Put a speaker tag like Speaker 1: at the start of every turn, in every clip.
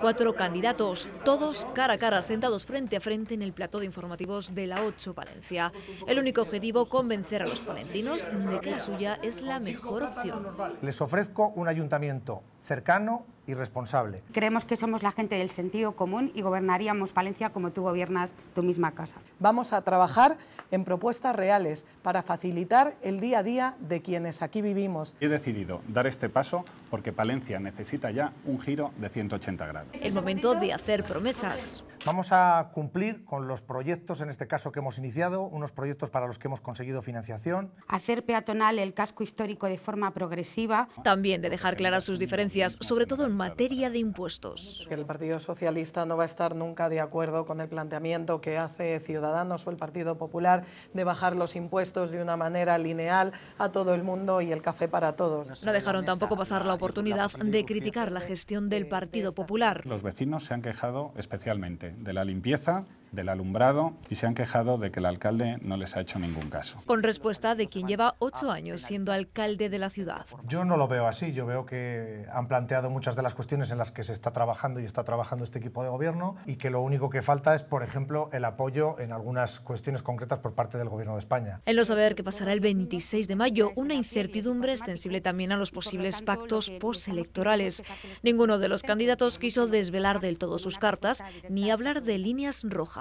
Speaker 1: Cuatro candidatos, todos cara a cara, sentados frente a frente en el plató de informativos de la 8 Valencia. El único objetivo, convencer a los
Speaker 2: palentinos de que la suya es la mejor opción.
Speaker 3: Les ofrezco un ayuntamiento cercano y responsable.
Speaker 2: Creemos que somos la gente del sentido común y gobernaríamos Palencia como tú gobiernas tu misma casa. Vamos a trabajar en propuestas reales para facilitar
Speaker 4: el día a día de quienes aquí vivimos. He decidido dar este paso porque Palencia necesita ya un giro de 180 grados. El
Speaker 1: momento de hacer promesas.
Speaker 3: Vamos a cumplir con los proyectos, en este caso que hemos iniciado, unos proyectos para los que hemos conseguido financiación.
Speaker 2: Hacer peatonal el casco histórico de forma progresiva. También de dejar claras sus diferencias, sobre todo en materia de impuestos.
Speaker 5: El Partido Socialista no va a estar nunca de acuerdo con el planteamiento que hace Ciudadanos o el Partido Popular de bajar los impuestos de una manera lineal a todo el mundo y el café para todos. No dejaron tampoco pasar la oportunidad de
Speaker 1: criticar
Speaker 4: la
Speaker 5: gestión del eh, Partido Popular.
Speaker 4: Los vecinos se han quejado especialmente de la limpieza del alumbrado y se han quejado de que el alcalde no les ha hecho ningún caso.
Speaker 1: Con respuesta de quien lleva ocho años siendo alcalde de la ciudad.
Speaker 3: Yo no lo veo así, yo veo que han planteado muchas de las cuestiones en las que se está trabajando y está trabajando este equipo de gobierno y que lo único que falta es, por ejemplo, el apoyo en algunas cuestiones concretas por parte del gobierno de España.
Speaker 1: En lo saber que pasará el 26 de mayo, una incertidumbre extensible también a los posibles pactos postelectorales.
Speaker 2: Ninguno de los candidatos quiso desvelar del todo sus cartas ni hablar de líneas rojas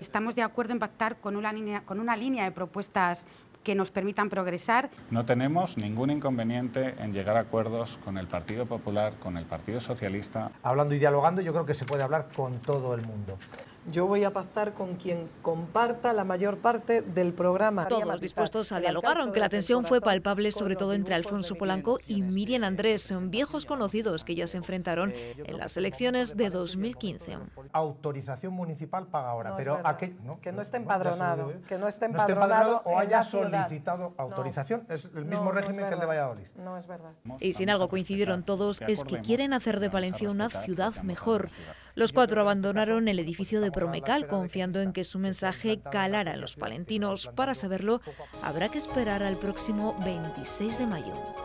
Speaker 2: Estamos de acuerdo en pactar con una línea, con una línea de propuestas que nos permitan
Speaker 3: progresar.
Speaker 4: No tenemos ningún inconveniente en llegar a acuerdos con el Partido Popular, con el Partido Socialista.
Speaker 3: Hablando y dialogando, yo creo que se puede hablar con todo el mundo. Yo voy
Speaker 5: a pactar con quien comparta la mayor parte del programa. Todos dispuestos a dialogar, aunque la tensión fue
Speaker 1: palpable sobre todo entre Alfonso Polanco y Miriam Andrés, son viejos conocidos que ya se enfrentaron eh, en las elecciones de 2015.
Speaker 3: Autorización municipal paga ahora, pero a no, que no esté empadronado, ¿eh? que no esté empadronado, o haya solicitado autorización, es el mismo régimen que el de Valladolid. No es verdad. Y sin algo coincidieron todos es que quieren
Speaker 1: hacer de Palencia una ciudad mejor. Los cuatro este abandonaron el edificio de Promecal confiando en que su mensaje calara en los palentinos. Para saberlo, habrá que esperar al próximo 26 de mayo.